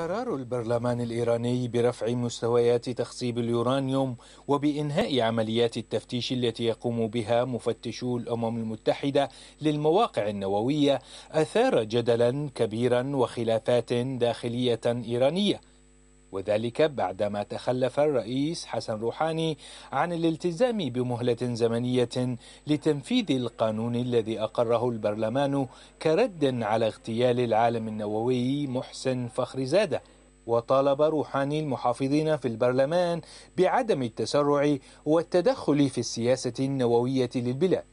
قرار البرلمان الإيراني برفع مستويات تخصيب اليورانيوم وبإنهاء عمليات التفتيش التي يقوم بها مفتشو الأمم المتحدة للمواقع النووية أثار جدلا كبيرا وخلافات داخلية إيرانية وذلك بعدما تخلف الرئيس حسن روحاني عن الالتزام بمهلة زمنية لتنفيذ القانون الذي أقره البرلمان كرد على اغتيال العالم النووي محسن فخر زاده وطالب روحاني المحافظين في البرلمان بعدم التسرع والتدخل في السياسة النووية للبلاد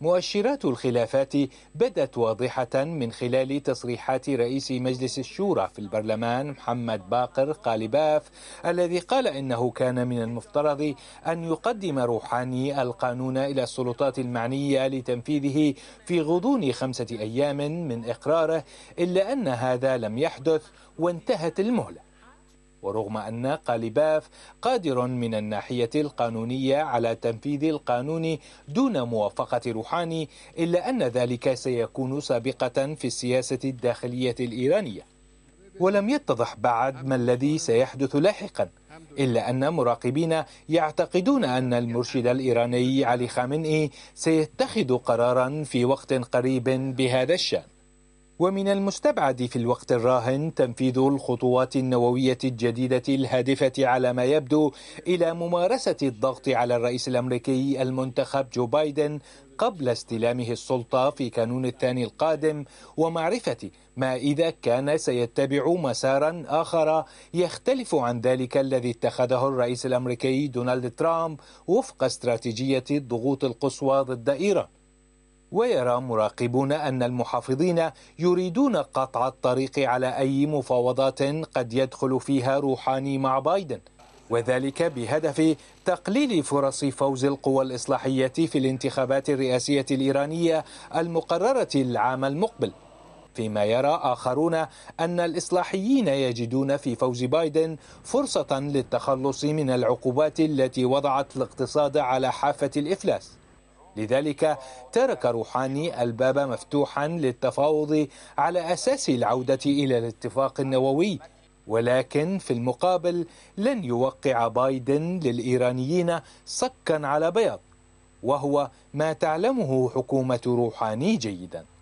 مؤشرات الخلافات بدت واضحة من خلال تصريحات رئيس مجلس الشورى في البرلمان محمد باقر قالباف الذي قال إنه كان من المفترض أن يقدم روحاني القانون إلى السلطات المعنية لتنفيذه في غضون خمسة أيام من إقراره إلا أن هذا لم يحدث وانتهت المهلة ورغم أن قاليباف قادر من الناحية القانونية على تنفيذ القانون دون موافقة روحاني إلا أن ذلك سيكون سابقة في السياسة الداخلية الإيرانية ولم يتضح بعد ما الذي سيحدث لاحقا إلا أن مراقبين يعتقدون أن المرشد الإيراني علي خامنئي سيتخذ قرارا في وقت قريب بهذا الشأن ومن المستبعد في الوقت الراهن تنفيذ الخطوات النووية الجديدة الهادفة على ما يبدو إلى ممارسة الضغط على الرئيس الأمريكي المنتخب جو بايدن قبل استلامه السلطة في كانون الثاني القادم ومعرفة ما إذا كان سيتبع مسارا آخر يختلف عن ذلك الذي اتخذه الرئيس الأمريكي دونالد ترامب وفق استراتيجية الضغوط القصوى ضد إيران ويرى مراقبون ان المحافظين يريدون قطع الطريق على اي مفاوضات قد يدخل فيها روحاني مع بايدن وذلك بهدف تقليل فرص فوز القوى الاصلاحيه في الانتخابات الرئاسيه الايرانيه المقرره العام المقبل فيما يرى اخرون ان الاصلاحيين يجدون في فوز بايدن فرصه للتخلص من العقوبات التي وضعت الاقتصاد على حافه الافلاس لذلك ترك روحاني الباب مفتوحا للتفاوض على أساس العودة إلى الاتفاق النووي ولكن في المقابل لن يوقع بايدن للإيرانيين صكا على بيض وهو ما تعلمه حكومة روحاني جيداً